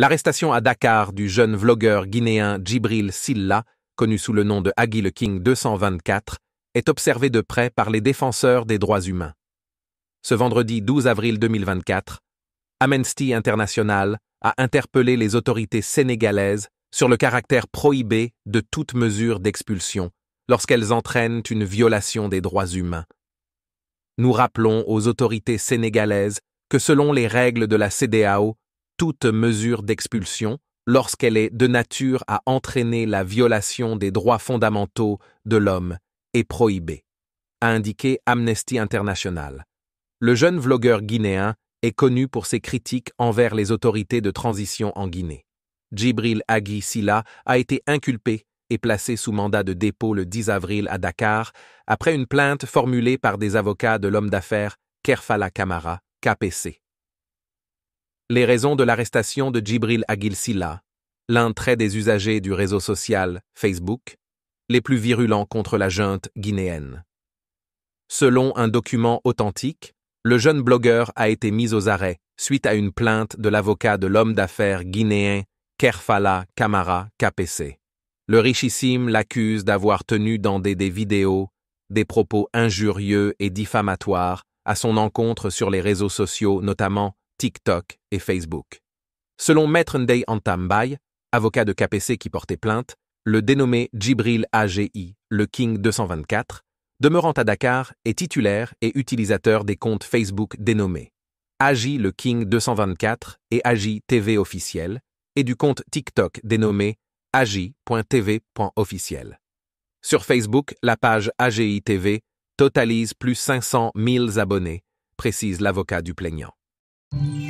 L'arrestation à Dakar du jeune vlogueur guinéen Djibril Silla, connu sous le nom de Agi le King 224, est observée de près par les défenseurs des droits humains. Ce vendredi 12 avril 2024, Amnesty International a interpellé les autorités sénégalaises sur le caractère prohibé de toute mesure d'expulsion lorsqu'elles entraînent une violation des droits humains. Nous rappelons aux autorités sénégalaises que selon les règles de la CDAO, toute mesure d'expulsion lorsqu'elle est de nature à entraîner la violation des droits fondamentaux de l'homme est prohibée, a indiqué Amnesty International. Le jeune vlogueur guinéen est connu pour ses critiques envers les autorités de transition en Guinée. Djibril Agui Silla a été inculpé et placé sous mandat de dépôt le 10 avril à Dakar après une plainte formulée par des avocats de l'homme d'affaires Kerfala Kamara, KPC les raisons de l'arrestation de Djibril Aguil Silla, l'un des usagers du réseau social Facebook, les plus virulents contre la junte guinéenne. Selon un document authentique, le jeune blogueur a été mis aux arrêts suite à une plainte de l'avocat de l'homme d'affaires guinéen Kerfala Kamara KPC. Le richissime l'accuse d'avoir tenu dans des vidéos des propos injurieux et diffamatoires à son encontre sur les réseaux sociaux, notamment TikTok et Facebook. Selon Maître Ndei Antambay, avocat de KPC qui portait plainte, le dénommé Djibril AGI, le King 224, demeurant à Dakar, est titulaire et utilisateur des comptes Facebook dénommés AGI le King 224 et AGI TV officiel, et du compte TikTok dénommé AGI.TV.officiel. Sur Facebook, la page AGI TV totalise plus 500 000 abonnés, précise l'avocat du plaignant. Thank mm. you.